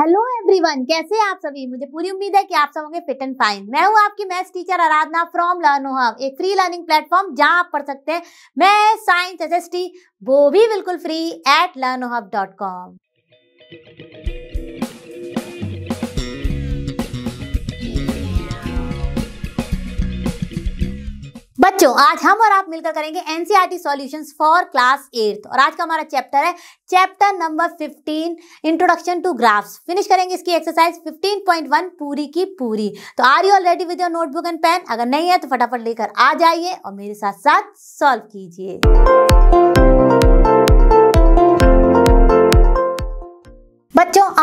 Hello everyone कैसे हैं आप सभी मुझे पूरी उम्मीद है कि आप सब होंगे फिट एंड फाइन मैं हूं आपकी maths teacher Aradhana from Learn Hub एक फ्री लर्निंग प्लेटफॉर्म जहां आप पढ़ सकते हैं मैं साइंस एस वो भी बिल्कुल free at Learn Hub dot com बच्चों आज हम और आप मिलकर करेंगे NCERT solutions for class eighth और आज का हमारा चैप्टर है chapter number 15 introduction to graphs finish करेंगे इसकी एक्सरसाइज 15.1 पूरी की पूरी तो are you already with your notebook and pen अगर नहीं है तो फटाफट लेकर आ जाइए और मेरे साथ साथ सॉल्व कीजिए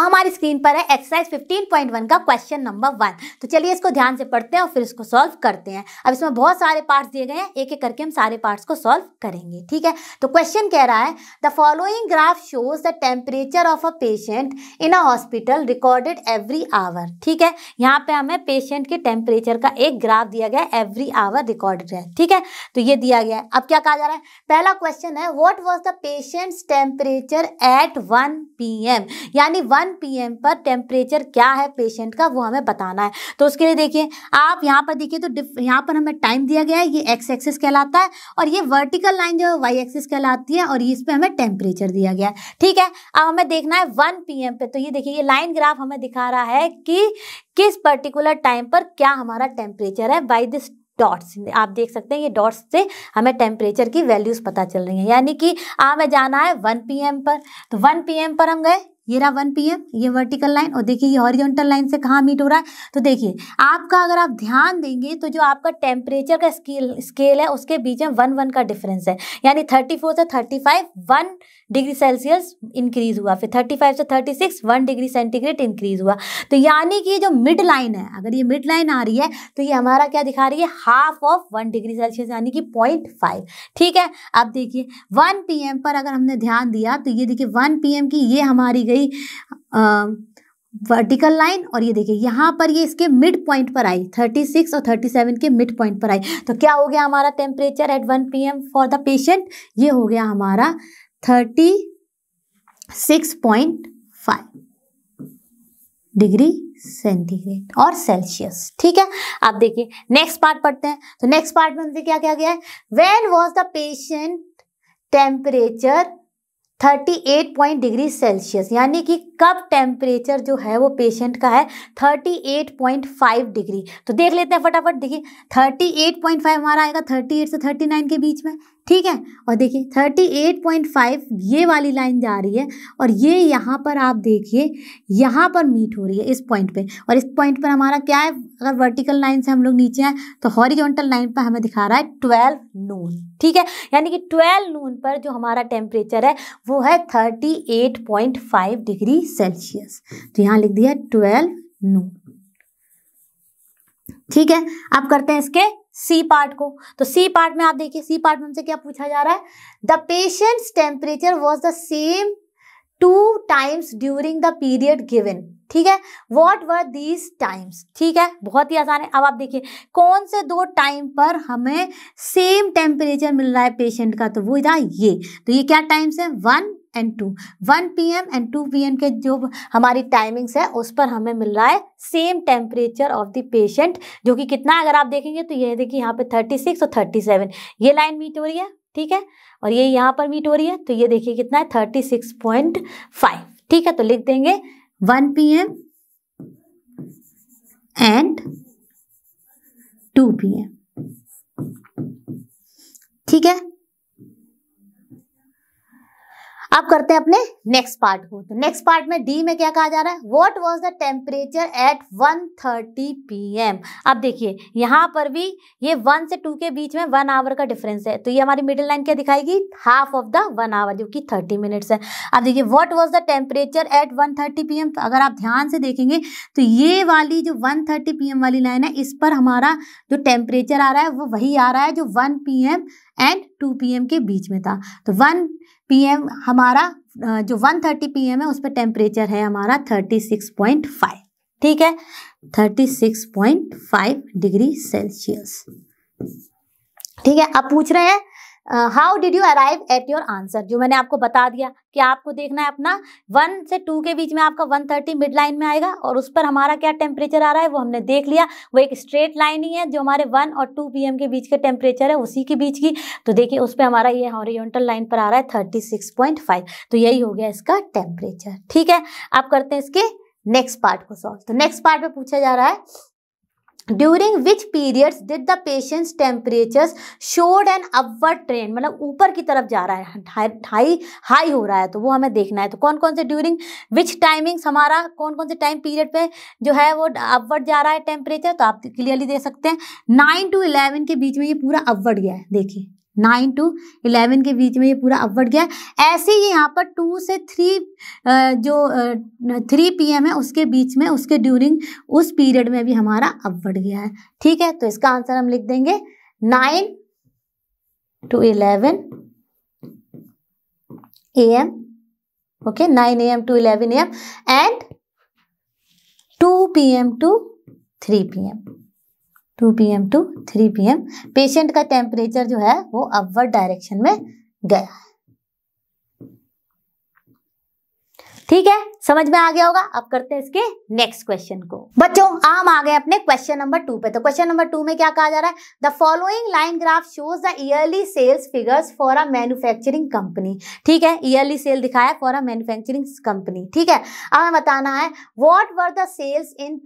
हमारी स्क्रीन पर है एक्सरसाइज 15.1 का क्वेश्चन नंबर वन तो चलिए इसको ध्यान से पढ़ते हैं और फिर इसको सॉल्व करते हैं अब इसमें बहुत सारे पार्ट्स दिए गए हैं एक एक करके हम सारे पार्ट्स को सॉल्व करेंगे ठीक है तो क्वेश्चन कह रहा है the following graph shows the temperature of a patient in a hospital recorded every hour ठीक है यहाँ पे हमें पेशेंट के टेम्परेचर का एक ग्राफ दिया गया है एवरी आवर रिकॉर्डेड है ठीक है तो ये दिया गया है अब क्या कहा जा रहा है पहला क्वेश्चन है what was the patient's temperature at one P यानी वन वन पी पर टेम्परेचर क्या है पेशेंट का वो हमें बताना है तो उसके लिए देखिए आप यहाँ पर देखिए तो यहाँ पर हमें टाइम दिया गया है ये एक्स एक्सिस कहलाता है और ये वर्टिकल लाइन जो है वाई एक्सिस कहलाती है और इस पर हमें टेम्परेचर दिया गया है ठीक है अब हमें देखना है वन पी पे तो ये देखिए ये लाइन ग्राफ हमें दिखा रहा है कि किस पर्टिकुलर टाइम पर क्या हमारा टेम्परेचर है बाई दिस डॉट्स आप देख सकते हैं ये डॉट्स से हमें टेम्परेचर की वैल्यूज़ पता चल रही है यानी कि हमें जाना है 1 पीएम पर तो 1 पीएम पर हम गए ये रहा वन पी एम ये वर्टिकल लाइन और देखिए ये हॉरिजॉन्टल लाइन से कहाँ मीट हो रहा है तो देखिए आपका अगर आप ध्यान देंगे तो जो आपका टेम्परेचर का स्केल स्केल है उसके बीच में वन वन का डिफरेंस है यानी थर्टी फोर से thirty five one degree Celsius increase हुआ फिर 35 से 36 वन डिग्री सेंटीग्रेड इंक्रीज हुआ तो यानी कि जो मिड लाइन है अगर ये मिड लाइन आ रही है तो ये हमारा क्या दिखा रही है half of one degree Celsius यानी कि पॉइंट फाइव ठीक है अब देखिए वन पी पर अगर हमने ध्यान दिया तो ये देखिए वन पी की ये हमारी गई वर्टिकल लाइन और ये देखिए यहाँ पर ये इसके मिड पॉइंट पर आई 36 और 37 के मिड पॉइंट पर आई तो क्या हो गया हमारा temperature at 1 PM for the patient ये हो गया हमारा thirty six point five degree centigrade और सेल्सियस ठीक है आप देखिए नेक्स्ट पार्ट पढ़ते हैं तो नेक्स्ट पार्ट में क्या क्या गया है when was the patient temperature 38 degree Celsius यानी कि कब टेम्परेचर जो है वो पेशेंट का है 38.5 डिग्री तो देख लेते हैं फटाफट देखिए 38.5 हमारा आएगा 38 से 39 के बीच में ठीक है और देखिए थर्टी एट पॉइंट फाइव ये वाली लाइन जा रही है और ये यहाँ पर आप देखिए यहाँ पर मीट हो रही है इस पॉइंट पे और इस पॉइंट पर हमारा क्या है अगर वर्टिकल लाइन से हम लोग नीचे आए तो हॉरिजॉन्टल लाइन पर हमें दिखा रहा है ट्वेल्व नून ठीक है यानी कि ट्वेल्व नून पर जो हमारा टेम्परेचर है वो है thirty eight point five degree Celsius तो यहाँ लिख दिया ट्वेल्व नून ठीक है आप करते हैं इसके सी पार्ट को तो सी पार्ट में आप देखिए सी पार्ट में हमसे क्या पूछा जा रहा है the patient's temperature was the same two times during the period given ठीक है वॉट वर दीज टाइम्स ठीक है बहुत ही आसान है अब आप देखिए कौन से दो टाइम पर हमें सेम टेम्परेचर मिल रहा है पेशेंट का तो वो था ये तो ये क्या टाइम्स है one and two one P M and two P M के जो हमारी टाइमिंग्स है उस पर हमें मिल रहा है same temperature of the patient जो कि कितना अगर आप देखेंगे तो ये देखिए यहाँ पे थर्टी सिक्स और थर्टी सेवन ये लाइन मीट हो रही है ठीक है और ये यहाँ पर मीट हो रही है तो ये देखिए कितना है थर्टी सिक्स पॉइंट फाइव ठीक है तो लिख देंगे one P M and two P M ठीक है अब करते हैं अपने नेक्स्ट पार्ट को तो नेक्स्ट पार्ट में डी में क्या कहा जा रहा है what was the temperature at 1:30 M अब देखिए यहाँ पर भी ये वन से टू के बीच में वन आवर का डिफरेंस है तो ये हमारी मिडिल लाइन क्या दिखाएगी half of the one hour जो कि थर्टी मिनट्स है अब देखिए what was the temperature at 1:30 PM तो अगर आप ध्यान से देखेंगे तो ये वाली जो पी एम वाली लाइन है इस पर हमारा जो टेम्परेचर आ रहा है वो वही आ रहा है जो one M and two P के बीच में था तो वन पी हमारा जो वन थर्टी पीएम है उस पर टेम्परेचर है हमारा थर्टी सिक्स पॉइंट फाइव ठीक है thirty six point five degree Celsius ठीक है अब पूछ रहे हैं how did you arrive at your answer जो मैंने आपको बता दिया कि आपको देखना है अपना वन से टू के बीच में आपका वन थर्टी मिड लाइन में आएगा और उस पर हमारा क्या टेम्परेचर आ रहा है वो हमने देख लिया वो एक स्ट्रेट लाइन ही है जो हमारे वन और टू पी के बीच के टेम्परेचर है उसी के बीच की तो देखिए उस पर हमारा ये हॉरिजॉन्टल लाइन पर आ रहा है थर्टी सिक्स पॉइंट फाइव तो यही हो गया इसका टेम्परेचर ठीक है आप करते हैं इसके नेक्स्ट पार्ट को सॉल्व तो नेक्स्ट पार्ट में पूछा जा रहा है during which periods did the patient's temperature showed an upward trend मतलब ऊपर की तरफ जा रहा है हाई हाई हो रहा है तो वो हमें देखना है तो कौन कौन से ड्यूरिंग विच टाइमिंग्स हमारा कौन कौन से टाइम पीरियड पे जो है वो अपवर्ड जा रहा है टेम्परेचर तो आप क्लियरली दे सकते हैं नाइन टू इलेवन के बीच में ये पूरा अपवर्ड गया है देखिए नाइन टू इलेवन के बीच में ये पूरा अपवर्ड गया ऐसे ही यहाँ पर टू से थ्री जो थ्री पीएम है उसके बीच में उसके ड्यूरिंग उस पीरियड में भी हमारा अपवर्ड गया है ठीक है तो इसका आंसर हम लिख देंगे nine to eleven A M okay nine A M to eleven A M and two P M to three P M two P M to three P M patient का टेम्परेचर जो है वो upward direction में गया है ठीक है समझ में आ गया होगा अब करते हैं इसके नेक्स्ट क्वेश्चन को बच्चों हम आ गए अपने क्वेश्चन नंबर टू पे तो क्वेश्चन नंबर टू में क्या कहा जा रहा है the following line graph shows the yearly sales figures for a manufacturing company ठीक है ईयरली सेल दिखाया फॉर अ मैन्युफैक्चरिंग कंपनी ठीक है अब हमें बताना है what were the sales in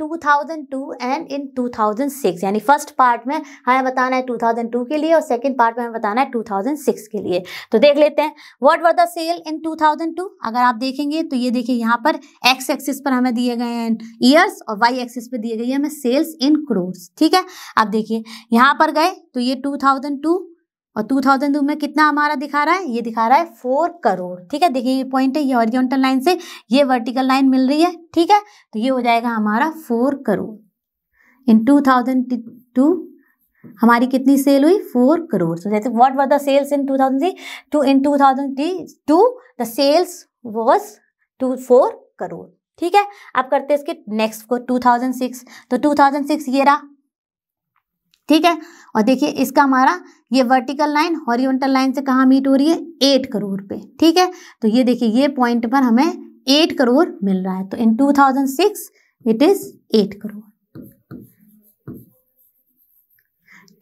two and in six यानी फर्स्ट पार्ट में हमें बताना है टू के लिए और सेकेंड पार्ट में हमें बताना है सिक्स के लिए तो देख लेते हैं what were the sale in two अगर आप देखेंगे तो ये ये देखिए यहाँ पर एक्स एक्सिस पर हमें दिए गए हैं ईयर्स और वाई एक्सिस पर दिए गए हैं हमें सेल्स इन क्रोर्स ठीक है अब देखिए यहाँ पर गए तो ये टू थाउजेंड टू और टू थाउजेंड टू में कितना हमारा दिखा रहा है ये दिखा रहा है फोर करोड़ ठीक है देखिए ये पॉइंट है ये हॉरिजॉन्टल लाइन से ये वर्टिकल लाइन मिल रही है ठीक है तो ये हो जाएगा हमारा four crore in two thousand two हमारी कितनी सेल हुई फोर करोड़ so, जैसे what were the sales in two thousand three two in two thousand three two the sales was two four crore ठीक है आप करते इसके नेक्स्ट को 2006 तो 2006 ये रहा ठीक है और देखिए इसका हमारा ये वर्टिकल लाइन हॉरिजॉन्टल लाइन से कहाँ मीट हो रही है एट करोड़ पे ठीक है तो ये देखिए ये पॉइंट पर हमें एट करोड़ मिल रहा है तो in 2006 it is eight crore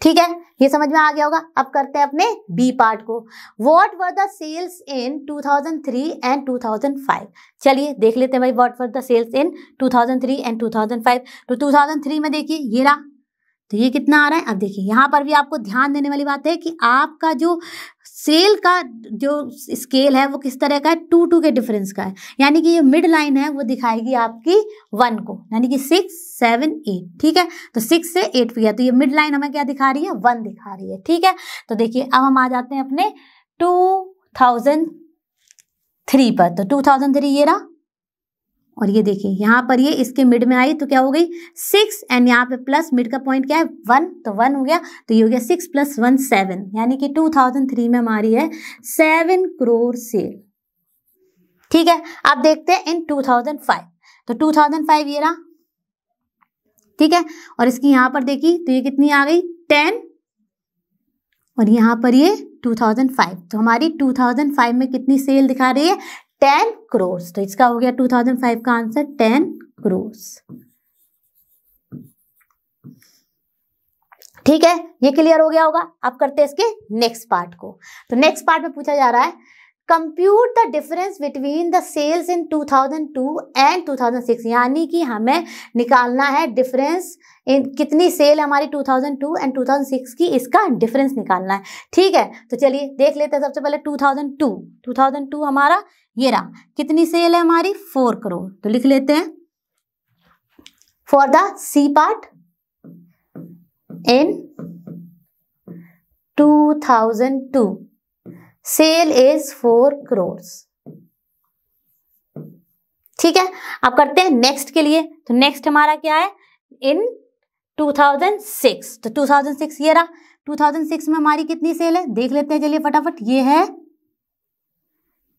ठीक है ये समझ में आ गया होगा अब करते हैं अपने बी पार्ट को what were the sales in 2003 and 2005 चलिए देख लेते हैं भाई what were the sales in 2003 and 2005 तो 2003 में देखिए ये रहा तो ये कितना आ रहा है अब देखिए यहाँ पर भी आपको ध्यान देने वाली बात है कि आपका जो सेल का जो स्केल है वो किस तरह का है टू टू के डिफरेंस का है यानी कि ये मिड लाइन है वो दिखाएगी आपकी वन को यानी कि सिक्स सेवन एट ठीक है तो सिक्स से एट पे तो ये मिड लाइन हमें क्या दिखा रही है वन दिखा रही है ठीक है तो देखिए अब हम आ जाते हैं अपने टू थाउजेंड थ्री पर तो टू थाउजेंड थ्री ये रहा और ये देखिए यहाँ पर ये इसके मिड में आई तो क्या हो गई सिक्स एंड यहाँ पे प्लस मिड का पॉइंट क्या है वन तो वन हो गया तो ये हो गया सिक्स प्लस वन सेवन यानी कि टू थाउजेंड थ्री में हमारी है सेवन करोड़ सेल ठीक है आप देखते हैं इन टू थाउजेंड फाइव तो टू थाउजेंड फाइव ये रहा ठीक है और इसकी यहाँ पर देखी तो ये कितनी आ गई टेन और यहाँ पर ये फाइव तो हमारी फाइव में कितनी सेल दिखा रही है टेन क्रोर्स तो इसका हो गया टू थाउजेंड फाइव का आंसर टेन क्रोर्स ठीक है ये क्लियर हो गया होगा अब करते हैं इसके नेक्स्ट पार्ट को तो नेक्स्ट पार्ट में पूछा जा रहा है compute the difference between the sales in 2002 and 2006 यानी कि हमें निकालना है डिफरेंस इन कितनी सेल हमारी 2002 एंड 2006 की इसका डिफरेंस निकालना है ठीक है तो चलिए देख लेते हैं सबसे पहले 2002 2002 हमारा ये रहा कितनी सेल है हमारी फोर करोड़ तो लिख लेते हैं for the C part in two sale is four crores ठीक है अब करते हैं नेक्स्ट के लिए तो नेक्स्ट हमारा क्या है इन 2006 तो 2006 ये रहा 2006 में हमारी कितनी सेल है देख लेते हैं चलिए फटाफट ये है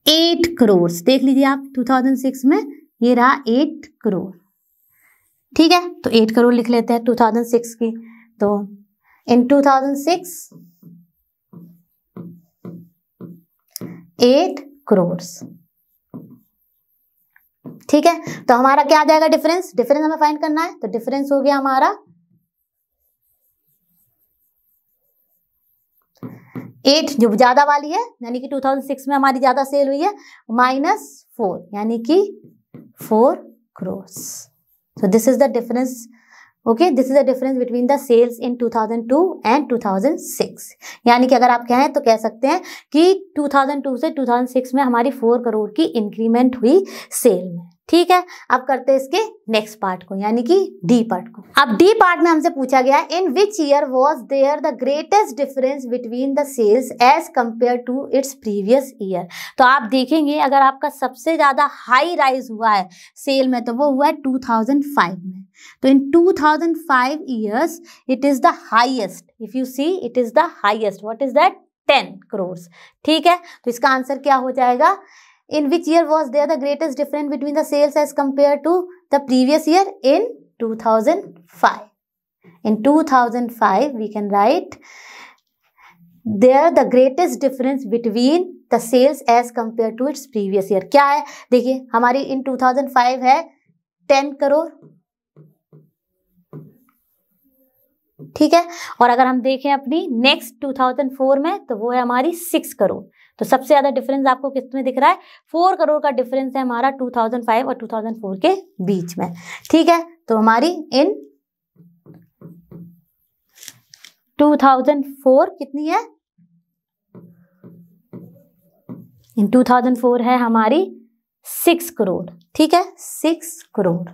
एट करोड़ देख लीजिए आप 2006 में ये रहा एट करोड़ ठीक है तो एट करोड़ लिख लेते हैं 2006 की तो इन 2006 एट क्रोर्स ठीक है तो हमारा क्या आ जाएगा डिफरेंस डिफरेंस हमें फाइंड करना है तो डिफरेंस हो गया हमारा एट जो ज्यादा वाली है यानी कि 2006 में हमारी ज्यादा सेल हुई है माइनस फोर यानी कि four crores so this is the difference okay this is the difference between the sales in 2002 and 2006 यानी कि अगर आप कहें तो कह सकते हैं कि 2002 से 2006 में हमारी 4 करोड़ की इंक्रीमेंट हुई सेल में ठीक है अब करते हैं इसके नेक्स्ट पार्ट को यानी कि डी पार्ट को अब डी पार्ट में हमसे पूछा गया है in which year was there the greatest difference between the sales as compare to its previous year तो आप देखेंगे अगर आपका सबसे ज़्यादा हाई राइज हुआ है सेल में तो वो हुआ है 2005 में तो in 2005 years it is the highest if you see it is the highest what is that 10 crores ठीक है तो इसका आंसर क्या हो जाएगा in which year was there the greatest different between the sales as compare to the previous year in 2005 in five we can write there the greatest difference between the sales as compare to its previous year क्या है देखिए हमारी in two thousand five है ten crore ठीक है और अगर हम देखें अपनी नेक्स्ट 2004 में तो वो है हमारी सिक्स करोड़ तो सबसे ज़्यादा डिफरेंस आपको किस में दिख रहा है फोर करोड़ का डिफरेंस है हमारा 2005 और 2004 के बीच में ठीक है तो हमारी इन 2004 कितनी है इन 2004 है हमारी सिक्स करोड़ ठीक है सिक्स करोड़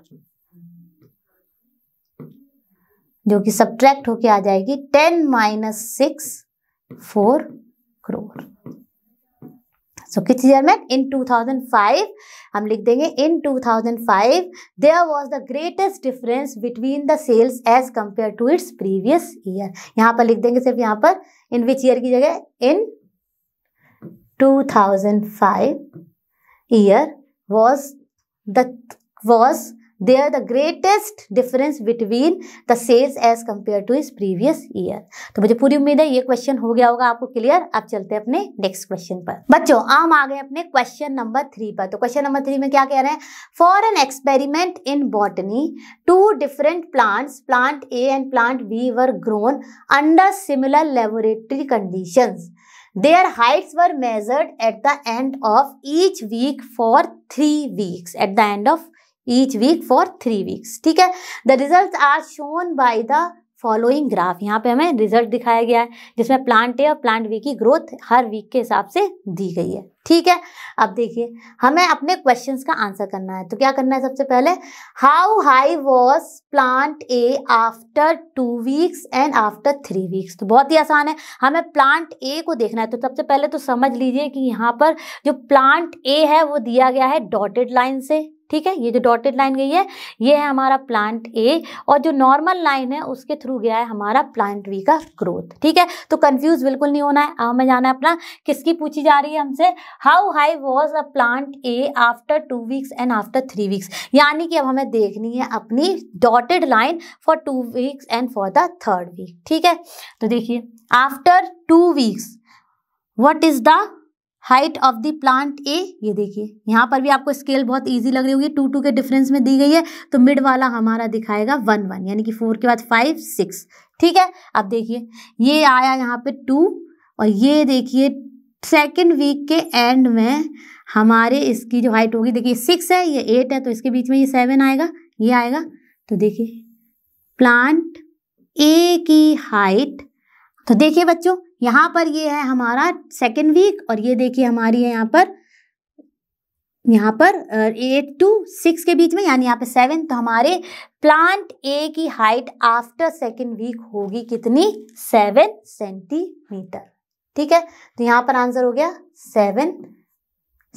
जो कि सब्ट्रैक्ट होके आ जाएगी ten minus six four crore so किस ईयर में इन टू थाउजेंड फाइव हम लिख देंगे in two thousand five there was the greatest difference between the sales as compare to its previous year यहाँ पर लिख देंगे सिर्फ यहाँ पर इन विच ईयर की जगह in two thousand five year was the was they are the greatest difference between the sales as compare to is previous year तो मुझे पूरी उम्मीद है ये क्वेश्चन हो गया होगा आपको क्लियर अब चलते हैं अपने नेक्स्ट क्वेश्चन पर बच्चों हम आ गए अपने क्वेश्चन नंबर थ्री पर तो क्वेश्चन नंबर थ्री में क्या कह रहे हैं for an experiment in botany two different plants plant A and plant B were grown under similar laboratory condition Their heights were measured at the end of each week for three weeks. At the end of each week for three weeks ठीक है the result are shown by the following graph यहाँ पे हमें result दिखाया गया है जिसमें plant A और प्लांट वी की ग्रोथ हर वीक के हिसाब से दी गई है ठीक है अब देखिए हमें अपने क्वेश्चंस का आंसर करना है तो क्या करना है सबसे पहले how high was plant A after two weeks and after three weeks तो बहुत ही आसान है हमें प्लांट ए को देखना है तो सबसे पहले तो समझ लीजिए कि यहाँ पर जो प्लांट ए है वो दिया गया है डॉटेड लाइन से ठीक है ये जो डॉटेड लाइन गई है ये है हमारा प्लांट ए और जो नॉर्मल लाइन है उसके थ्रू गया है हमारा प्लांट बी का ग्रोथ ठीक है तो कंफ्यूज बिल्कुल नहीं होना है हमें जाना है अपना किसकी पूछी जा रही है हमसे how high was a plant A after two weeks and after three weeks यानी कि अब हमें देखनी है अपनी dotted line for two weeks and for the third week ठीक है तो देखिए after two weeks what is the height of the plant A ये देखिए यहाँ पर भी आपको स्केल बहुत इजी लग रही होगी टू टू के डिफरेंस में दी गई है तो मिड वाला हमारा दिखाएगा वन वन यानी कि फोर के बाद फाइव सिक्स ठीक है अब देखिए ये आया यहाँ पे टू और ये देखिए सेकेंड वीक के एंड में हमारे इसकी जो हाइट होगी देखिए सिक्स है ये एट है तो इसके बीच में ये सेवन आएगा ये आएगा तो देखिए प्लांट ए की हाइट तो देखिए बच्चों यहाँ पर ये है हमारा सेकेंड वीक और ये देखिए हमारी है यहाँ पर यहाँ पर एट टू सिक्स के बीच में यानी यहाँ पे सेवन तो हमारे प्लांट ए की हाइट आफ्टर सेकेंड वीक होगी कितनी सेवन सेंटीमीटर ठीक है तो यहाँ पर आंसर हो गया सेवन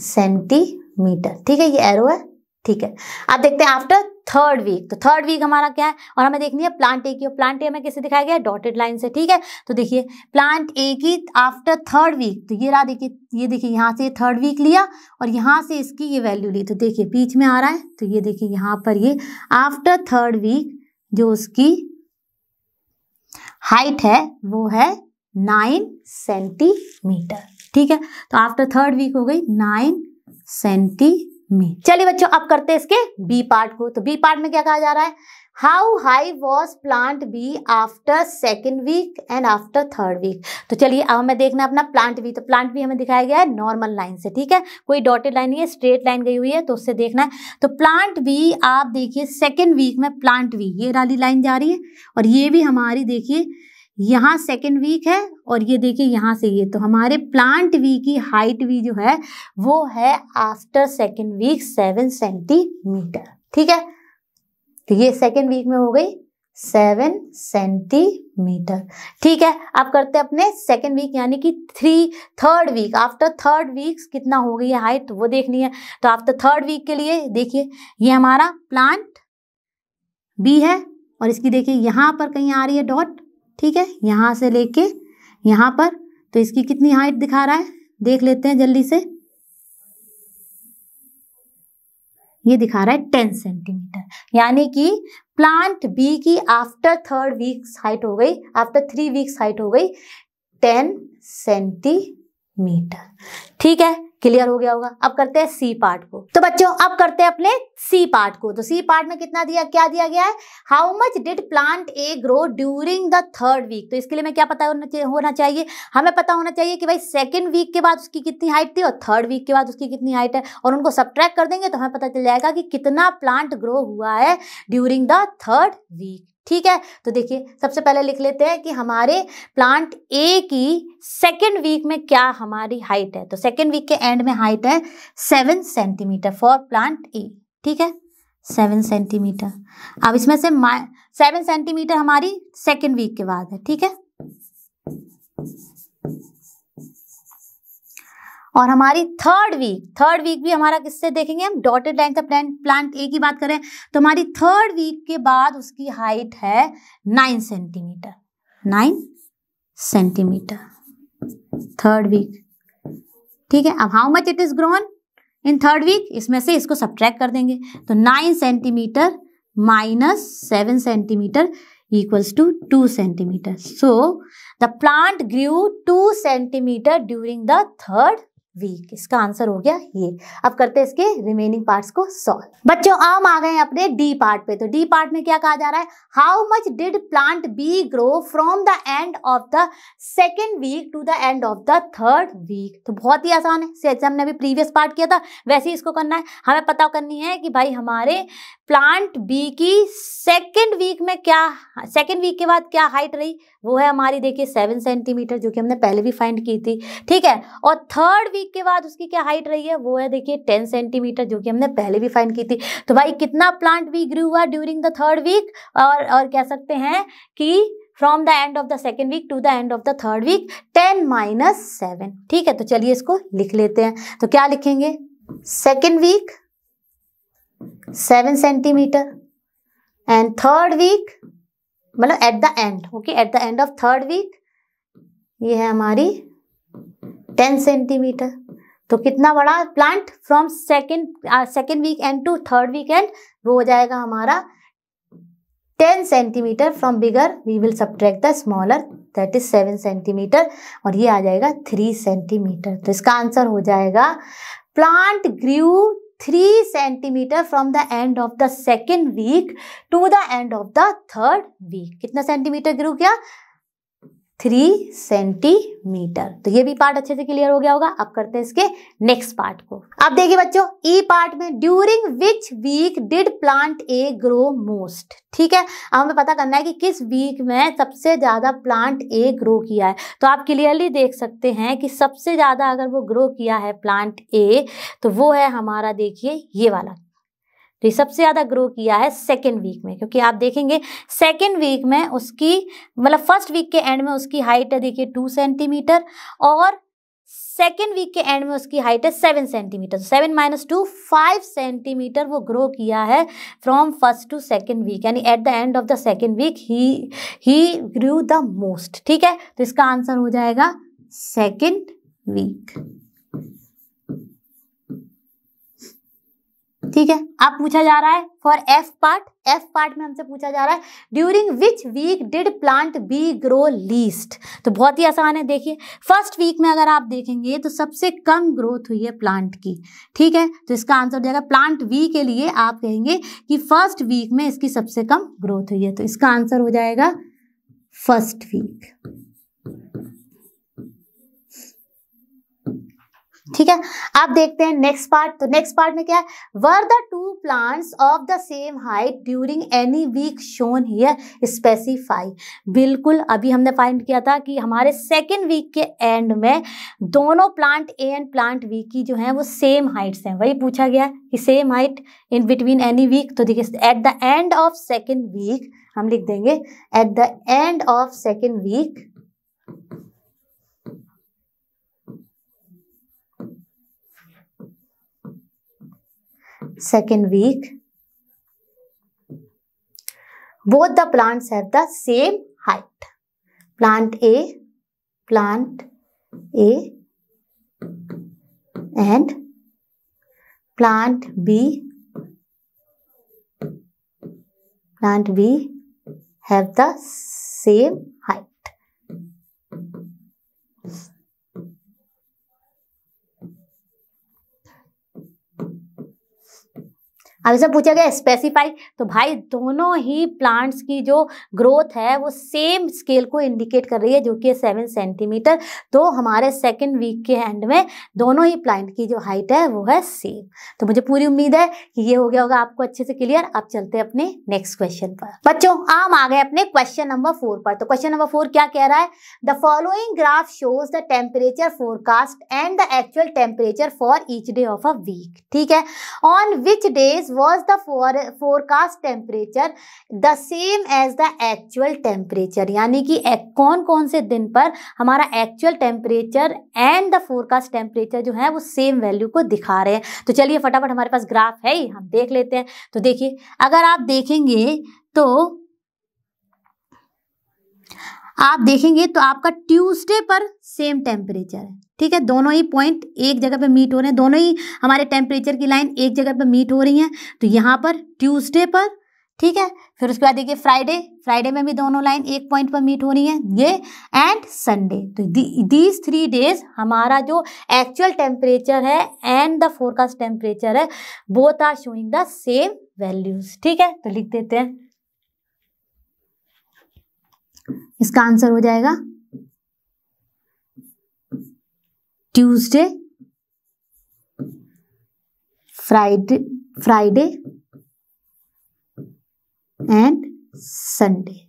सेंटीमीटर ठीक है ये एरो है ठीक है आप देखते हैं आफ्टर थर्ड वीक तो थर्ड वीक हमारा क्या है और हमें देखनी है प्लांट ए की और प्लांट ए हमें कैसे दिखाया गया डॉटेड लाइन से ठीक है तो देखिए प्लांट ए की आफ्टर थर्ड वीक तो ये रहा देखिए ये देखिए यहाँ से थर्ड वीक लिया और यहाँ से इसकी ये वैल्यू ली तो देखिए बीच में आ रहा है तो ये देखिए यहाँ पर ये आफ्टर थर्ड वीक जो उसकी हाइट है वो है नाइन सेंटीमीटर ठीक है तो आफ्टर थर्ड वीक हो गई नाइन सेंटी मी चलिए बच्चों अब करते हैं इसके बी पार्ट को तो बी पार्ट में क्या कहा जा रहा है how high was plant B after second week and after third week तो चलिए अब हमें देखना है अपना प्लांट बी तो प्लांट बी हमें दिखाया गया है नॉर्मल लाइन से ठीक है कोई डॉटेड लाइन नहीं है स्ट्रेट लाइन गई हुई है तो उससे देखना है तो प्लांट बी आप देखिए सेकेंड वीक में प्लांट बी ये वाली लाइन जा रही है और ये भी हमारी देखिए यहाँ सेकेंड वीक है और ये देखिए यहाँ से ये तो हमारे प्लांट वी की हाइट भी जो है वो है after second week seven centimetre ठीक है तो ये सेकेंड वीक में हो गई सेवन सेंटीमीटर ठीक है आप करते हैं अपने सेकेंड वीक यानी कि three third week after third week कितना हो गई है हाइट तो वो देखनी है तो आफ्टर थर्ड वीक के लिए देखिए ये हमारा प्लांट बी है और इसकी देखिए यहाँ पर कहीं आ रही है डॉट ठीक है यहाँ से लेके यहाँ पर तो इसकी कितनी हाइट दिखा रहा है देख लेते हैं जल्दी से ये दिखा रहा है टेन सेंटीमीटर यानी कि प्लांट बी की आफ्टर थर्ड वीक्स हाइट हो गई आफ्टर थ्री वीक्स हाइट हो गई टेन सेंटीमीटर ठीक है क्लियर हो गया होगा अब करते हैं सी पार्ट को तो बच्चों अब करते हैं अपने सी पार्ट को तो सी पार्ट में कितना दिया क्या दिया गया है how much did plant A grow during the third week तो इसके लिए हमें क्या पता होना चाहिए हमें पता होना चाहिए कि भाई सेकेंड वीक के बाद उसकी कितनी हाइट थी और थर्ड वीक के बाद उसकी कितनी हाइट है और उनको सब्ट्रैक्ट कर देंगे तो हमें पता चल जाएगा कि कितना प्लांट ग्रो हुआ है ड्यूरिंग द थर्ड वीक ठीक है तो देखिए सबसे पहले लिख लेते हैं कि हमारे प्लांट ए की सेकेंड वीक में क्या हमारी हाइट है तो सेकेंड वीक के एंड में हाइट है seven centimetre for plant A ठीक है सेवन सेंटीमीटर अब इसमें से सेवन सेंटीमीटर हमारी सेकेंड वीक के बाद है ठीक है और हमारी थर्ड वीक थर्ड वीक भी हमारा किससे देखेंगे हम डॉटेड लाइन से प्लांट प्लांट ए की बात करें तो हमारी थर्ड वीक के बाद उसकी हाइट है nine centimetre nine centimetre third week ठीक है अब how much it is grown in third week इसमें से इसको सब्ट्रैक्ट कर देंगे तो nine centimetre minus seven centimetre equals to two centimetre so the plant grew two centimetre during the third week इसका आंसर हो गया ये अब करते हैं इसके रिमेनिंग पार्ट्स को सॉल्व बच्चों आम आ गए अपने डी पार्ट पे तो डी पार्ट में क्या कहा जा रहा है how much did plant B grow from the end of the second week to the end of the third week तो बहुत ही आसान है जैसे हमने अभी प्रीवियस पार्ट किया था वैसे ही इसको करना है हमें पता करनी है कि भाई हमारे प्लांट बी की सेकेंड वीक में क्या सेकेंड वीक के बाद क्या हाइट रही वो है हमारी देखिए सेवन सेंटीमीटर जो कि हमने पहले भी फाइंड की थी ठीक है और थर्ड वीक के बाद उसकी क्या हाइट रही है वो है देखिए टेन सेंटीमीटर जो कि हमने पहले भी फाइंड की थी तो भाई कितना प्लांट बी ग्रू हुआ ड्यूरिंग द थर्ड वीक और और कह सकते हैं कि from the end of the second week to the end of the third week ten minus seven ठीक है तो चलिए इसको लिख लेते हैं तो क्या लिखेंगे second week seven centimetre and third week मतलब at the end okay at the end of third week ये है हमारी टेन सेंटीमीटर तो कितना बड़ा plant from second second week and to third week and वो हो जाएगा हमारा ten centimetre from bigger we will subtract the smaller that is seven centimetre और ये आ जाएगा थ्री सेंटीमीटर तो इसका आंसर हो जाएगा plant grew three centimetre from the end of the second week to the end of the third week कितना centimetre grow किया three centimetre तो ये भी पार्ट अच्छे से क्लियर हो गया होगा अब करते हैं इसके नेक्स्ट पार्ट को अब देखिए बच्चों ई e पार्ट में during which week did plant A grow most ठीक है अब हमें पता करना है कि किस वीक में सबसे ज़्यादा प्लांट ए ग्रो किया है तो आप क्लियरली देख सकते हैं कि सबसे ज़्यादा अगर वो ग्रो किया है प्लांट ए तो वो है हमारा देखिए ये वाला तो ये सबसे ज़्यादा ग्रो किया है सेकेंड वीक में क्योंकि आप देखेंगे सेकेंड वीक में उसकी मतलब फर्स्ट वीक के एंड में उसकी हाइट है देखिए टू सेंटीमीटर और सेकेंड वीक के एंड में उसकी हाइट है seven centimetre seven minus two five centimetre वो ग्रो किया है from first to second week यानी at the end of the second week ही ही ग्रू द मोस्ट ठीक है तो इसका आंसर हो जाएगा सेकेंड वीक ठीक है आप पूछा जा रहा है for F part F part में हमसे पूछा जा रहा है during which week did plant B grow least तो बहुत ही आसान है देखिए फर्स्ट वीक में अगर आप देखेंगे तो सबसे कम ग्रोथ हुई है प्लांट की ठीक है तो इसका आंसर जाएगा प्लांट वी के लिए आप कहेंगे कि फर्स्ट वीक में इसकी सबसे कम ग्रोथ हुई है तो इसका आंसर हो जाएगा फर्स्ट वीक ठीक है आप देखते हैं नेक्स्ट पार्ट तो नेक्स्ट पार्ट में क्या है were the two plants of the same height during any week shown here specify बिल्कुल अभी हमने फाइंड किया था कि हमारे सेकेंड वीक के एंड में दोनों plant A and plant B की जो है वो सेम हाइट्स हैं वही पूछा गया कि same height in between any week तो देखिए at the end of second week हम लिख देंगे at the end of second week second week both the plants have the same height plant a plant a and plant b plant b have the same height अब इसमें पूछा गया specify तो भाई दोनों ही प्लांट्स की जो ग्रोथ है वो सेम स्केल को इंडिकेट कर रही है जो कि सेवन सेंटीमीटर तो हमारे सेकेंड वीक के एंड में दोनों ही प्लांट की जो हाइट है वो है सेम तो मुझे पूरी उम्मीद है कि ये हो गया होगा आपको अच्छे से क्लियर अब चलते हैं अपने नेक्स्ट क्वेश्चन पर बच्चों आम आ गए अपने क्वेश्चन नंबर फोर पर तो क्वेश्चन नंबर फोर क्या कह रहा है the following graph shows the temperature forecast and the actual temperature for each day of a week ठीक है on which days was the forecast temperature the same as the actual temperature यानी कि कौन कौन से दिन पर हमारा actual temperature and the forecast temperature जो है वो सेम वैल्यू को दिखा रहे हैं तो चलिए फटाफट हमारे पास ग्राफ है ही हम देख लेते हैं तो देखिए अगर आप देखेंगे तो आप देखेंगे तो आपका ट्यूसडे पर सेम टेम्परेचर है ठीक है दोनों ही पॉइंट एक जगह पे मीट हो रहे हैं दोनों ही हमारे टेम्परेचर की लाइन एक जगह पे मीट हो रही है तो यहाँ पर ट्यूसडे पर ठीक है फिर उसके बाद देखिए फ्राइडे फ्राइडे में भी दोनों लाइन एक पॉइंट पर मीट हो रही है ये एंड संडे तो दीज थ्री डेज हमारा जो एक्चुअल टेम्परेचर है एंड द फोरकास्ट टेम्परेचर है both are showing the same values ठीक है तो लिख देते हैं इसका आंसर हो जाएगा Tuesday Friday Friday and Sunday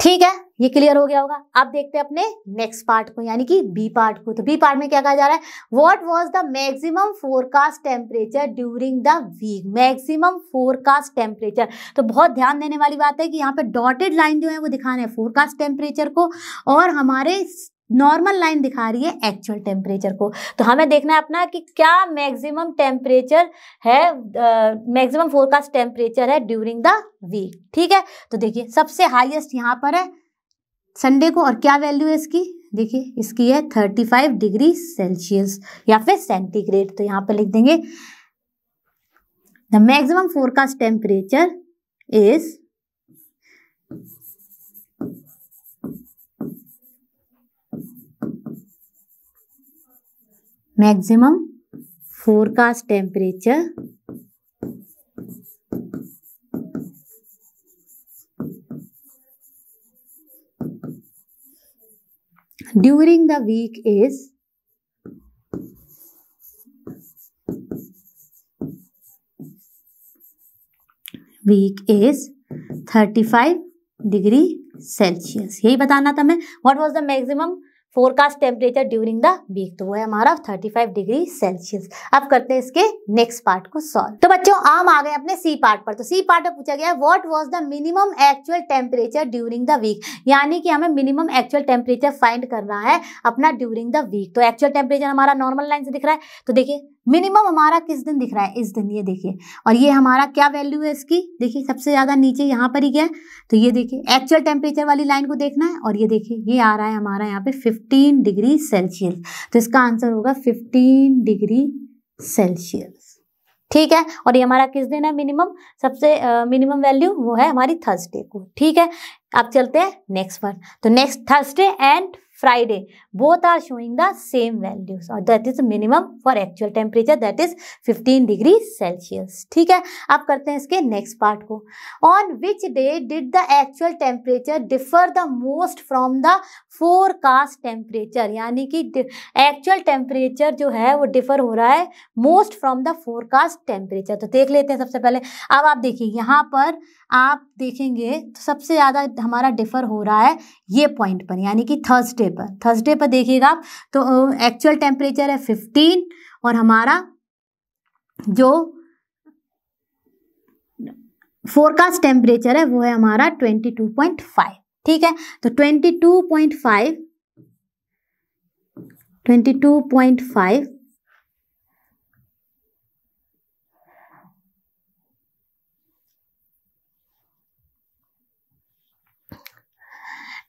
ठीक है ये क्लियर हो गया होगा अब देखते हैं अपने नेक्स्ट पार्ट को यानी कि बी पार्ट को तो बी पार्ट में क्या कहा जा रहा है what was the maximum forecast temperature during the week maximum forecast temperature तो बहुत ध्यान देने वाली बात है कि यहाँ पे डॉटेड लाइन जो है वो दिखाना है फोरकास्ट टेम्परेचर को और हमारे नॉर्मल लाइन दिखा रही है एक्चुअल टेम्परेचर को तो हमें देखना है अपना कि क्या मैक्सिमम टेम्परेचर है मैक्सिमम फोरकास्ट टेम्परेचर है ड्यूरिंग द वीक ठीक है तो देखिए सबसे हाईएस्ट यहाँ पर है संडे को और क्या वैल्यू है इसकी देखिए इसकी है थर्टी फाइव डिग्री सेल्सियस या फिर सेंटीग्रेड तो यहाँ पर लिख देंगे the maximum forecast temperature is maximum forecast temperature during the week is week is 35 degree Celsius यही बताना था मैं what was the maximum forecast temperature during the week तो वो है हमारा 35 डिग्री सेल्सियस अब करते हैं इसके नेक्स्ट पार्ट को सॉल्व तो बच्चों आम आ गए अपने सी पार्ट पर तो सी पार्ट में पूछा गया what was the minimum actual temperature during the week यानी कि हमें मिनिमम एक्चुअल टेम्परेचर फाइंड करना है अपना ड्यूरिंग द वीक तो एक्चुअल टेम्परेचर हमारा नॉर्मल लाइन से दिख रहा है तो देखिए मिनिमम हमारा किस दिन दिख रहा है इस दिन ये देखिए और ये हमारा क्या वैल्यू है इसकी देखिए सबसे ज़्यादा नीचे यहाँ पर ही गया तो ये देखिए एक्चुअल टेम्परेचर वाली लाइन को देखना है और ये देखिए ये आ रहा है हमारा यहाँ पे 15 डिग्री सेल्सियस तो इसका आंसर होगा 15 डिग्री सेल्सियस ठीक है और ये हमारा किस दिन है मिनिमम सबसे मिनिमम वैल्यू वो है हमारी थर्सडे को ठीक है अब चलते हैं नेक्स्ट पर तो next Thursday and Friday. Both are showing the same values और that is minimum for actual temperature that is 15 degree Celsius. ठीक है अब करते हैं इसके next part को On which day did the actual temperature differ the most from the forecast temperature यानी कि एक्चुअल टेम्परेचर जो है वो डिफर हो रहा है most from the forecast temperature तो देख लेते हैं सबसे पहले अब आप देखिए यहाँ पर आप देखेंगे तो सबसे ज़्यादा हमारा डिफर हो रहा है ये पॉइंट पर यानी कि थर्सडे पर थर्सडे पर देखिएगा आप तो एक्चुअल टेम्परेचर है फिफ्टीन और हमारा जो फोरकास्ट टेम्परेचर है वो है हमारा ट्वेंटी टू पॉइंट फाइव ठीक है तो twenty two point five twenty two point five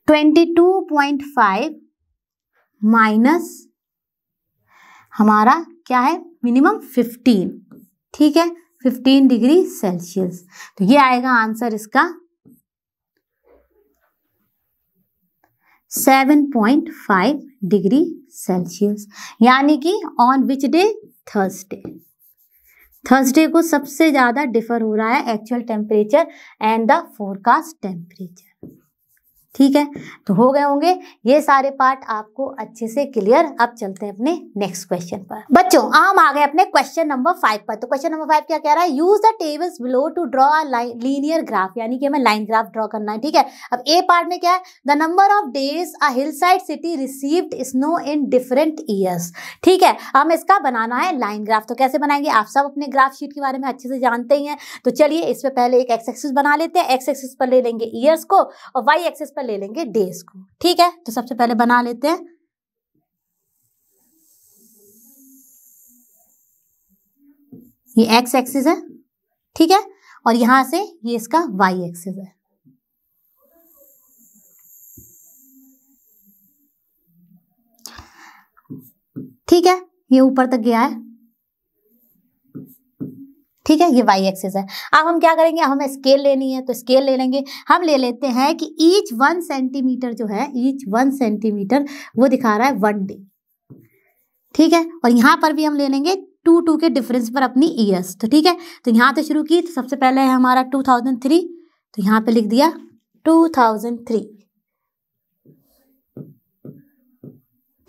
twenty two point five minus हमारा क्या है मिनिमम फिफ्टीन ठीक है फिफ्टीन डिग्री सेल्सियस तो ये आएगा आंसर इसका 7.5 डिग्री सेल्सियस यानी कि on which day Thursday Thursday को सबसे ज़्यादा डिफर हो रहा है actual temperature and the forecast temperature ठीक है तो हो गए होंगे ये सारे पार्ट आपको अच्छे से क्लियर अब चलते हैं अपने नेक्स्ट क्वेश्चन पर बच्चों हम आ गए अपने क्वेश्चन नंबर फाइव पर तो क्वेश्चन नंबर फाइव क्या कह रहा है use the tables below to draw a linear graph यानी कि हमें लाइन ग्राफ ड्रॉ करना है ठीक है अब ए पार्ट में क्या है the number of days a hillside city received snow in different years ठीक है हम इसका बनाना है लाइन ग्राफ तो कैसे बनाएंगे आप सब अपने ग्राफ शीट के बारे में अच्छे से जानते ही हैं तो चलिए इस पर पहले एक एक्स एक्सिस बना लेते हैं एक्स एक्सिस पर ले लेंगे ईयर्स को और वाई एक्सिस पर ले लेंगे डेज को ठीक है तो सबसे पहले बना लेते हैं ये एक्स एक्सिस है ठीक है और यहां से ये इसका वाई एक्सिस है ठीक है ये ऊपर तक गया है ठीक है ये वाई एक्सिस है अब हम क्या करेंगे हमें स्केल लेनी है तो स्केल ले लेंगे हम ले लेते हैं कि ईच वन सेंटीमीटर जो है ईच वन सेंटीमीटर वो दिखा रहा है वन डे ठीक है और यहाँ पर भी हम ले लेंगे टू टू के डिफरेंस पर अपनी ईयर्स तो ठीक है तो यहाँ से तो शुरू की तो सबसे पहले है हमारा टू थाउजेंड थ्री तो यहाँ पे लिख दिया टू थाउजेंड थ्री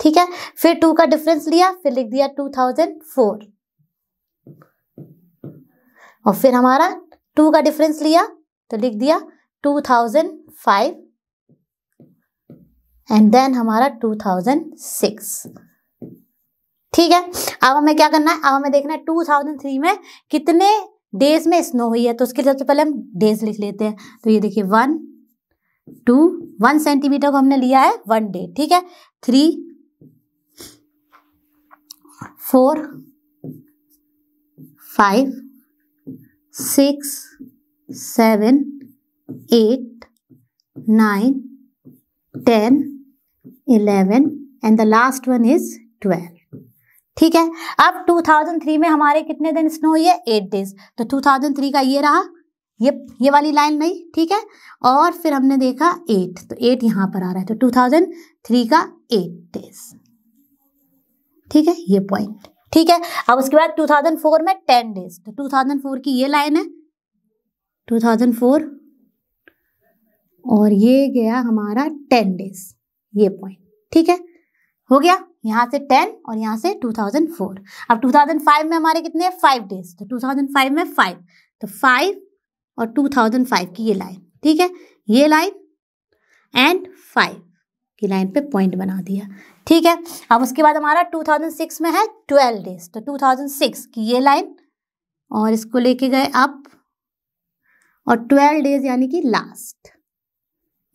ठीक है फिर टू का डिफरेंस लिया फिर लिख दिया टू थाउजेंड फोर और फिर हमारा टू का डिफरेंस लिया तो लिख दिया two thousand five and then हमारा टू थाउजेंड सिक्स ठीक है अब हमें क्या करना है अब हमें देखना है टू थाउजेंड थ्री में कितने डेज में स्नो हुई है तो उसके लिए सबसे पहले हम डेज लिख लेते हैं तो ये देखिए वन टू वन सेंटीमीटर को हमने लिया है वन डे ठीक है three four five six seven eight nine ten eleven and the last one is twelve ठीक है अब 2003 में हमारे कितने दिन स्नो हुई है एट डेज तो 2003 का ये रहा ये ये वाली लाइन नहीं ठीक है और फिर हमने देखा एट तो एट यहाँ पर आ रहा है तो 2003 का एट डेज ठीक है ये पॉइंट ठीक है अब उसके बाद 2004 में टेन डेज तो 2004 की ये लाइन है 2004 और ये गया हमारा टेन डेज ये पॉइंट ठीक है हो गया यहाँ से टेन और यहाँ से 2004 अब 2005 में हमारे कितने फाइव डेज तो 2005 में फाइव तो फाइव और 2005 की ये लाइन ठीक है ये लाइन एंड फाइव की लाइन पे पॉइंट बना दिया ठीक है अब उसके बाद हमारा 2006 में है 12 डेज तो 2006 की ये लाइन और इसको लेके गए अप और 12 डेज यानी कि लास्ट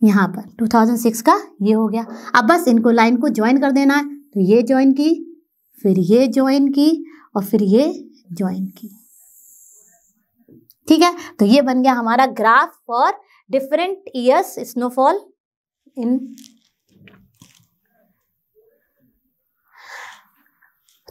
यहाँ पर 2006 का ये हो गया अब बस इनको लाइन को ज्वाइन कर देना है तो ये ज्वाइन की फिर ये ज्वाइन की और फिर ये ज्वाइन की ठीक है तो ये बन गया हमारा graph for different years snowfall in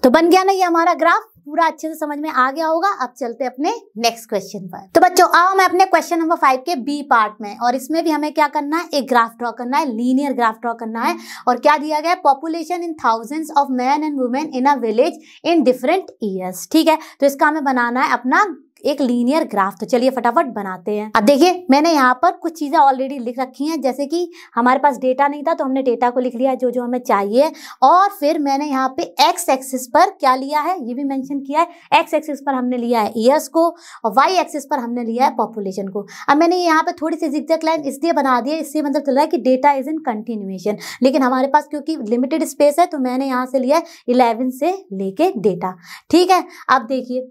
तो बन गया ना ये हमारा ग्राफ पूरा अच्छे से समझ में आ गया होगा अब चलते अपने नेक्स्ट क्वेश्चन पर तो बच्चों आओ मैं अपने क्वेश्चन नंबर फाइव के बी पार्ट में और इसमें भी हमें क्या करना है एक ग्राफ ड्रॉ करना है लीनियर ग्राफ ड्रॉ करना है और क्या दिया गया है population in thousands of man and women in a village in different years ठीक है तो इसका हमें बनाना है अपना एक लीनियर ग्राफ तो चलिए फटाफट बनाते हैं अब देखिए मैंने यहाँ पर कुछ चीज़ें ऑलरेडी लिख रखी हैं जैसे कि हमारे पास डेटा नहीं था तो हमने डेटा को लिख लिया जो जो हमें चाहिए और फिर मैंने यहाँ पे एक्स एक्सिस पर क्या लिया है ये भी मैंशन किया है एक्स एक्सिस पर हमने लिया है ईयर्स को और वाई एक्सिस पर हमने लिया है पॉपुलेशन को अब मैंने यहाँ पर थोड़ी सी जिक्जैक लाइन इसलिए बना दिया इससे मतलब चल रहा है कि डेटा इज इन कंटिन्यूएशन लेकिन हमारे पास क्योंकि लिमिटेड स्पेस है तो मैंने यहाँ से लिया है इलेवन से लेके डेटा ठीक है अब देखिए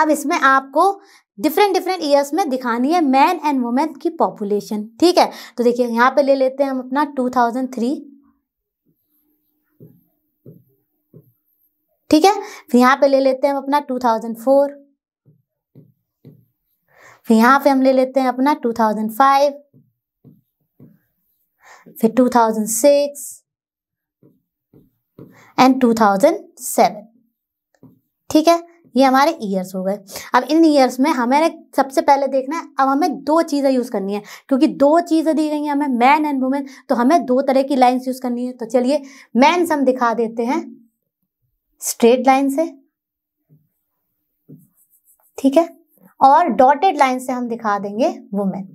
अब इसमें आपको डिफरेंट डिफरेंट ईयर्स में दिखानी है मैन एंड वुमेन की पॉपुलेशन ठीक है तो देखिए यहाँ पे ले लेते हैं हम अपना 2003 ठीक है फिर यहाँ पे ले लेते हैं हम अपना 2004 फिर यहाँ पे हम ले लेते हैं अपना 2005 फिर 2006 एंड 2007 ठीक है ये हमारे ईयर्स हो गए अब इन ईयर्स में हमें सबसे पहले देखना है अब हमें दो चीज़ें यूज़ करनी है क्योंकि दो चीज़ें दी गई हैं हमें मैन एंड वुमेन तो हमें दो तरह की लाइंस यूज़ करनी है तो चलिए मैन्स हम दिखा देते हैं स्ट्रेट लाइन से ठीक है और डॉटेड लाइन से हम दिखा देंगे वुमेन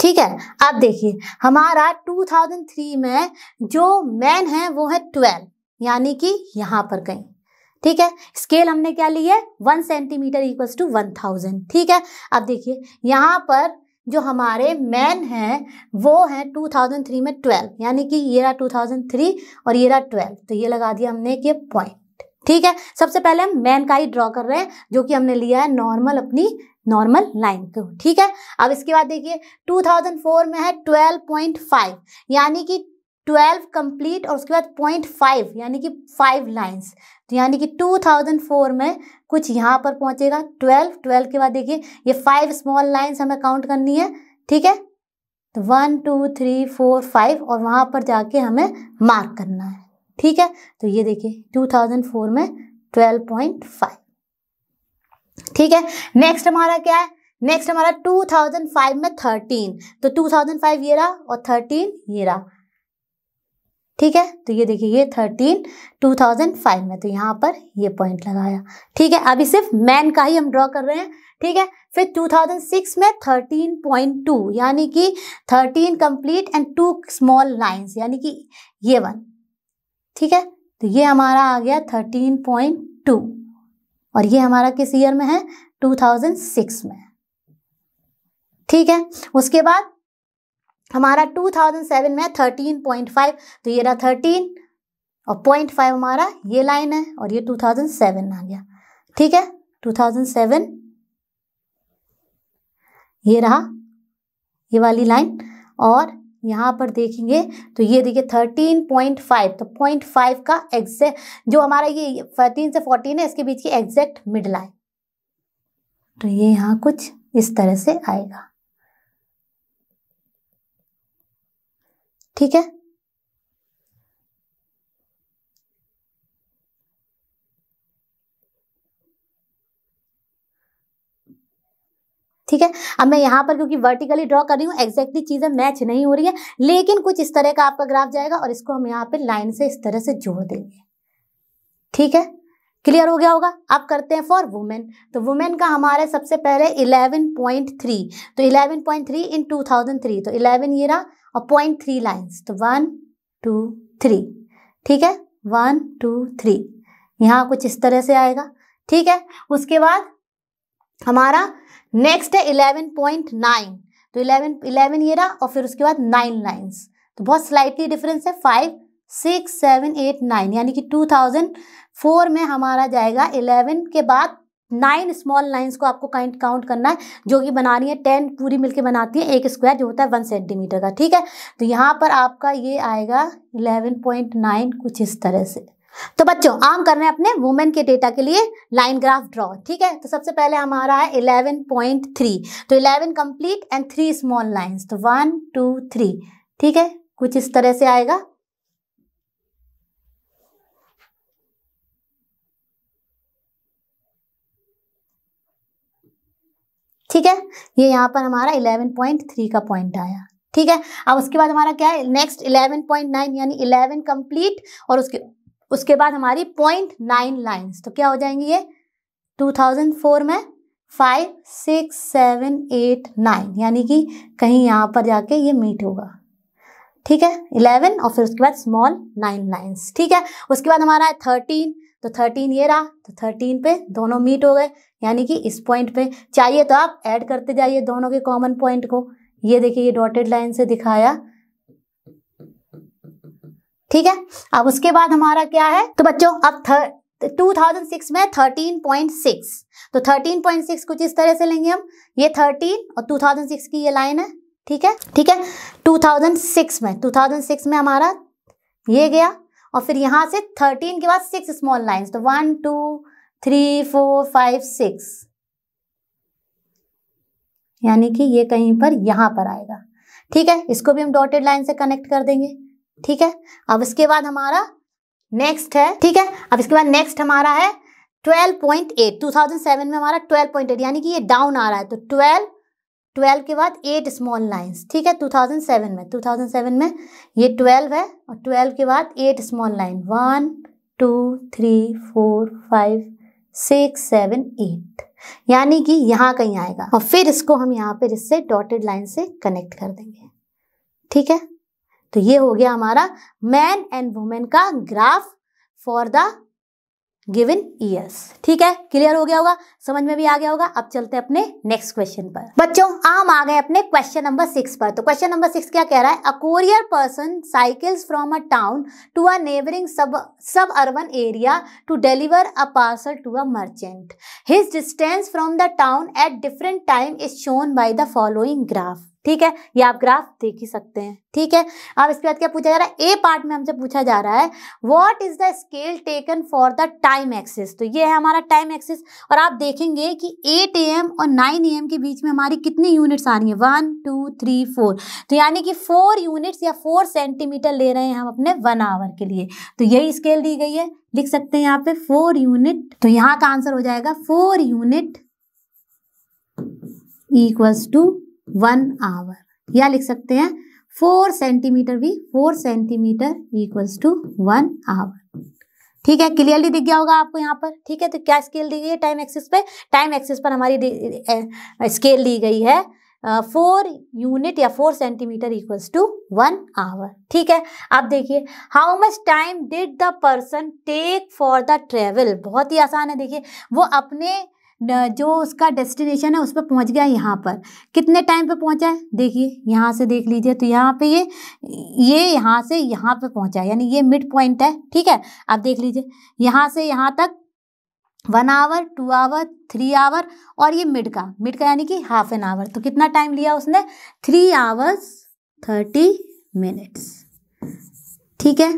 ठीक है आप देखिए हमारा 2003 में जो मैन है वो है यानी कि यहाँ पर कहीं ठीक है स्केल हमने क्या ली है one centimetre equals to one thousand ठीक है अब देखिए यहाँ पर जो हमारे मैन हैं वो हैं 2003 में 12 यानी कि ये रहा 2003 और ये रहा 12 तो ये लगा दिया हमने कि पॉइंट ठीक है सबसे पहले हम मैन का ही ड्रॉ कर रहे हैं जो कि हमने लिया है नॉर्मल अपनी नॉर्मल लाइन को ठीक है अब इसके बाद देखिए 2004 में है 12.5 यानी कि ट्वेल्व कंप्लीट और उसके बाद पॉइंट फाइव यानी कि फाइव लाइंस तो यानी कि टू थाउजेंड फोर में कुछ यहाँ पर पहुँचेगा ट्वेल्व ट्वेल्व के बाद देखिए ये फाइव स्मॉल लाइंस हमें काउंट करनी है ठीक है तो one two three four five और वहाँ पर जाके हमें मार्क करना है ठीक है तो ये देखिए टू थाउजेंड फोर में ट्वेल्व पॉइंट फाइव ठीक है नेक्स्ट हमारा क्या है नेक्स्ट हमारा टू थाउजेंड फाइव में थर्टीन तो टू थाउजेंड फाइव ये रहा और थर्टीन ये रहा ठीक है तो ये देखिए ये थर्टीन टू थाउजेंड फाइव में तो यहाँ पर ये पॉइंट लगाया ठीक है अभी सिर्फ मैन का ही हम ड्रॉ कर रहे हैं ठीक है फिर टू थाउजेंड सिक्स में थर्टीन पॉइंट टू यानी कि thirteen complete and two small lines यानी कि ये वन ठीक है तो ये हमारा आ गया थर्टीन पॉइंट टू और ये हमारा किस ईयर में है सिक्स में ठीक है उसके बाद हमारा 2007 में 13.5 तो ये रहा 13 और 0.5 हमारा ये लाइन है और ये 2007 आ गया ठीक है 2007 ये रहा ये वाली लाइन और यहाँ पर देखेंगे तो ये देखिए 13.5 तो 0.5 का एग्जैक्ट जो हमारा ये 13 से 14 है इसके बीच की एग्जैक्ट मिड लाइन तो ये यहाँ कुछ इस तरह से आएगा ठीक है ठीक है अब मैं यहां पर क्योंकि वर्टिकली ड्रॉ कर रही हूं एग्जैक्टली चीज़ें मैच नहीं हो रही है लेकिन कुछ इस तरह का आपका ग्राफ जाएगा और इसको हम यहाँ पे लाइन से इस तरह से जोड़ देंगे ठीक है क्लियर हो गया होगा अब करते हैं फॉर वुमेन तो वुमेन का हमारे सबसे पहले 11.3 तो 11.3 इन 2003 तो 11 ये रहा और पॉइंट थ्री लाइन्स तो वन टू थ्री ठीक है वन टू थ्री यहाँ कुछ इस तरह से आएगा ठीक है उसके बाद हमारा नेक्स्ट है इलेवन पॉइंट नाइन तो इलेवन इलेवन ये रहा और फिर उसके बाद नाइन लाइन्स तो बहुत स्लाइटली डिफरेंस है five six seven eight nine यानी कि टू थाउजेंड फोर में हमारा जाएगा इलेवन के बाद नाइन स्मॉल लाइंस को आपको काइंट काउंट करना है जो कि बनानी है टेन पूरी मिलके बनाती है एक स्क्वायर जो होता है वन सेंटीमीटर का ठीक है तो यहाँ पर आपका ये आएगा इलेवन पॉइंट नाइन कुछ इस तरह से तो बच्चों आम कर रहे हैं अपने वुमेन के डेटा के लिए लाइन ग्राफ ड्रॉ ठीक है तो सबसे पहले हमारा है इलेवन पॉइंट थ्री तो eleven complete and three small lines तो वन टू थ्री ठीक है कुछ इस तरह से आएगा ठीक है ये यहाँ पर हमारा 11.3 का पॉइंट आया ठीक है अब उसके बाद हमारा क्या है नेक्स्ट 11.9 यानी 11 कंप्लीट और उसके उसके बाद हमारी पॉइंट नाइन लाइन्स तो क्या हो जाएंगी ये 2004 में five six seven eight nine यानी कि कहीं यहाँ पर जाके ये मीट होगा ठीक है इलेवन और फिर उसके बाद स्मॉल नाइन लाइन्स ठीक है उसके बाद हमारा है थर्टीन तो थर्टीन ये रहा तो थर्टीन पे दोनों मीट हो गए यानी कि इस पॉइंट पे चाहिए तो आप ऐड करते जाइए दोनों के कॉमन पॉइंट को ये देखिए ये डॉटेड लाइन से दिखाया ठीक है अब उसके बाद हमारा क्या है तो बच्चों अब थर्ड 2006 में 13.6 तो 13.6 कुछ इस तरह से लेंगे हम ये 13 और 2006 की ये लाइन है ठीक है ठीक है 2006 में 2006 में हमारा ये गया और फिर यहाँ से थर्टीन के बाद सिक्स स्मॉल लाइन्स तो one two three four five six यानी कि ये कहीं पर यहाँ पर आएगा ठीक है इसको भी हम डॉटेड लाइन से कनेक्ट कर देंगे ठीक है अब इसके बाद हमारा नेक्स्ट है ठीक है अब इसके बाद नेक्स्ट हमारा है 12.8 2007 में हमारा 12.8 यानी कि ये डाउन आ रहा है तो ट्वेल्व ट्वेल्व के बाद एट स्मॉल लाइंस ठीक है 2007 में 2007 में ये ट्वेल्व है और ट्वेल्व के बाद eight small line one two three four five six seven eight यानी कि यहाँ कहीं आएगा और फिर इसको हम यहाँ पर इससे डॉटेड लाइन से कनेक्ट कर देंगे ठीक है तो ये हो गया हमारा मैन एंड वुमेन का graph for the given years ठीक है क्लियर हो गया होगा समझ में भी आ गया होगा अब चलते हैं अपने नेक्स्ट क्वेश्चन पर बच्चों आम आ गए अपने क्वेश्चन नंबर सिक्स पर तो क्वेश्चन नंबर सिक्स क्या कह रहा है a courier person cycles from a town to a neighbouring sub suburban area to deliver a parcel to a merchant his distance from the town at different time is shown by the following graph ठीक है ये आप graph देख ही सकते हैं ठीक है अब इसके बाद क्या पूछा जा रहा है ए पार्ट में हमसे पूछा जा रहा है what is the scale taken for the time axis तो ये है हमारा टाइम एक्सिस और आप देखेंगे कि 8 एम और 9 एम के बीच में हमारी कितनी यूनिट्स आ रही है वन टू थ्री फोर तो यानी कि फोर यूनिट्स या फोर सेंटीमीटर ले रहे हैं हम अपने वन आवर के लिए तो यही स्केल दी गई है लिख सकते हैं यहाँ पे फोर यूनिट तो यहाँ का आंसर हो जाएगा four unit equals to one hour या लिख सकते हैं फोर सेंटीमीटर भी four centimetre equals to one hour ठीक है क्लियरली दिख गया होगा आपको यहाँ पर ठीक है तो क्या स्केल दी गई है टाइम एक्सिस पे टाइम एक्सिस पर हमारी स्केल दी गई है फोर यूनिट या four centimetre equals to one hour ठीक है अब देखिए how much time did the person take for the travel बहुत ही आसान है देखिए वो अपने जो उसका डेस्टिनेशन है उस पर पहुँच गया यहाँ पर कितने टाइम पे पहुँचा है देखिए यहाँ से देख लीजिए तो यहाँ पे ये ये यहाँ से यहाँ पे पहुँचा है यानी ये मिड पॉइंट है ठीक है आप देख लीजिए यहाँ से यहाँ तक one hour two hour three hour और ये मिड का मिड का यानी कि हाफ एन आवर तो कितना टाइम लिया उसने थ्री आवर्स थर्टी मिनट्स ठीक है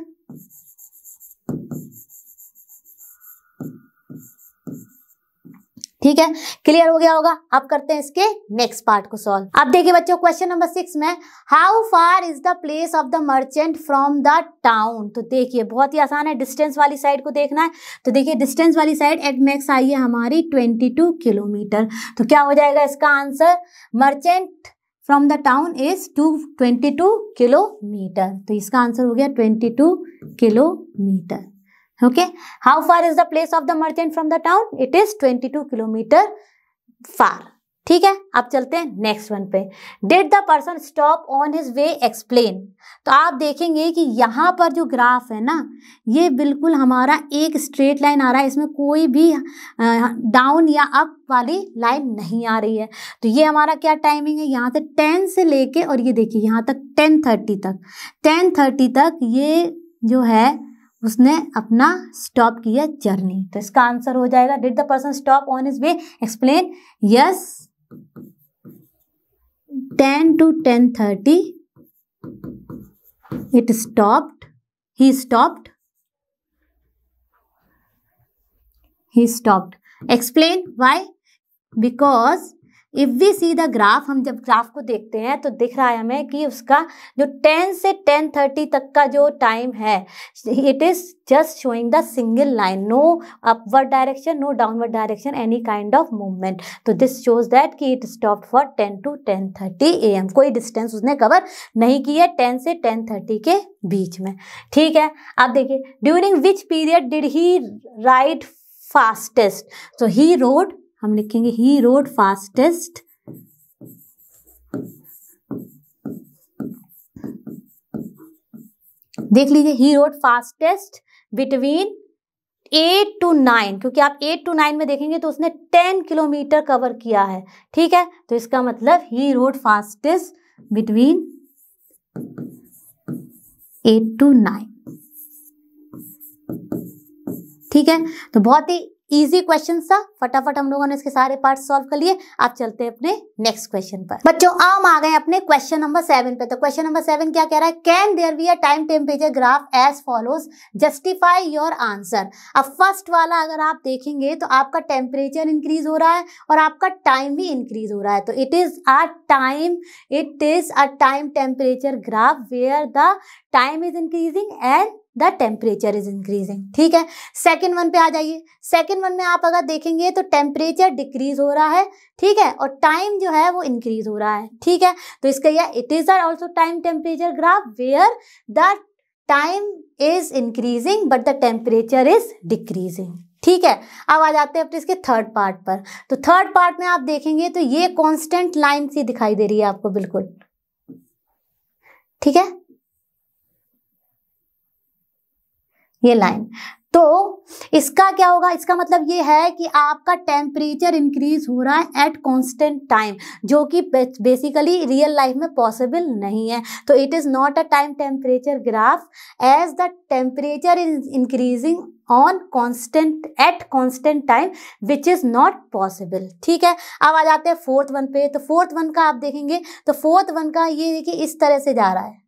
ठीक है क्लियर हो गया होगा अब करते हैं इसके नेक्स्ट पार्ट को सॉल्व अब देखिए बच्चों क्वेश्चन नंबर सिक्स में how far is the place of the merchant from the town तो देखिए बहुत ही आसान है डिस्टेंस वाली साइड को देखना है तो देखिए डिस्टेंस वाली साइड एट मैक्स आई है हमारी ट्वेंटी टू किलोमीटर तो क्या हो जाएगा इसका answer merchant from the town is two twenty two kilometre तो इसका आंसर हो गया twenty two kilometre okay how far is the place of the merchant from the town it is 22 kilometre far ठीक है अब चलते हैं नेक्स्ट वन पे did the person stop on his way explain तो आप देखेंगे कि यहाँ पर जो ग्राफ है ना ये बिल्कुल हमारा एक स्ट्रेट लाइन आ रहा है इसमें कोई भी डाउन या अप वाली लाइन नहीं आ रही है तो ये हमारा क्या टाइमिंग है यहाँ से टेन से लेके और ये देखिए यहाँ तक टेन थर्टी तक टेन थर्टी तक ये जो है उसने अपना स्टॉप किया जर्नी तो इसका आंसर हो जाएगा did the person stop on his way explain yes ten to ten thirty it stopped he stopped he stopped explain why because if we see the graph हम जब ग्राफ को देखते हैं तो दिख रहा है हमें कि उसका जो 10 से 10:30 तक का जो टाइम है it is just showing the single line no upward direction no downward direction any kind of movement तो दिस शोज दैट कि it stop for 10 to 10:30 AM कोई डिस्टेंस उसने कवर नहीं किया है 10 से 10:30 के बीच में ठीक है आप देखिए during which period did he ride fastest तो ही रोड हम लिखेंगे ही रोड फास्टेस्ट देख लीजिए he rode fastest between eight to nine क्योंकि आप एट टू नाइन में देखेंगे तो उसने टेन किलोमीटर कवर किया है ठीक है तो इसका मतलब he rode fastest between eight to nine ठीक है तो बहुत ही इजी क्वेश्चन था फटाफट हम लोगों ने इसके सारे पार्ट सॉल्व कर लिए आप चलते हैं अपने नेक्स्ट क्वेश्चन पर बच्चों आम आ गए अपने क्वेश्चन नंबर सेवन पे तो क्वेश्चन नंबर सेवन क्या कह रहा है can there be a time temperature graph as follows justify your answer अब फर्स्ट वाला अगर आप देखेंगे तो आपका टेम्परेचर इंक्रीज हो रहा है और आपका टाइम भी इंक्रीज हो रहा है तो it is a time it is a time temperature graph where the time is increasing and the temperature is increasing ठीक है सेकेंड वन पे आ जाइए सेकेंड वन में आप अगर देखेंगे तो टेम्परेचर डिक्रीज हो रहा है ठीक है और टाइम जो है वो इंक्रीज हो रहा है ठीक है तो इसका यह it is are also time temperature graph where the time is increasing but the temperature is decreasing ठीक है अब आ जाते हैं अपने इसके थर्ड पार्ट पर तो थर्ड पार्ट में आप देखेंगे तो ये कॉन्स्टेंट लाइन सी दिखाई दे रही है आपको बिल्कुल ठीक है ये लाइन तो इसका क्या होगा इसका मतलब ये है कि आपका टेम्परेचर इंक्रीज हो रहा है एट कांस्टेंट टाइम जो कि बेसिकली रियल लाइफ में पॉसिबल नहीं है तो it is not a time temperature graph as the temperature is increasing on constant at constant time which is not possible ठीक है अब आ जाते हैं फोर्थ वन पे तो फोर्थ वन का आप देखेंगे तो फोर्थ वन का ये देखिए इस तरह से जा रहा है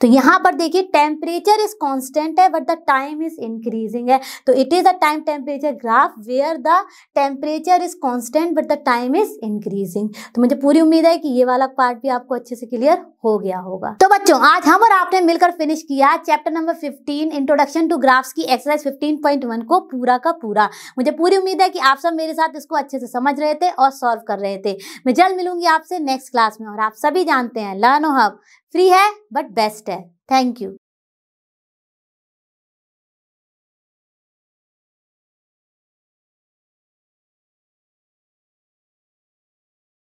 तो यहां पर देखिए टेम्परेचर इज कॉन्स्टेंट है but the time is increasing है तो it is a time temperature graph where the temperature is constant but the time is increasing तो मुझे पूरी उम्मीद है कि ये वाला पार्ट भी आपको अच्छे से क्लियर हो गया होगा तो बच्चों आज हम और आपने मिलकर फिनिश किया chapter number 15 introduction to graphs की एक्सरसाइज 15.1 को पूरा का पूरा मुझे पूरी उम्मीद है कि आप सब मेरे साथ इसको अच्छे से समझ रहे थे और सॉल्व कर रहे थे मैं जल्द मिलूंगी आपसे नेक्स्ट क्लास में और आप सभी जानते हैं लर्न हब फ्री है बट बेस्ट है थैंक यू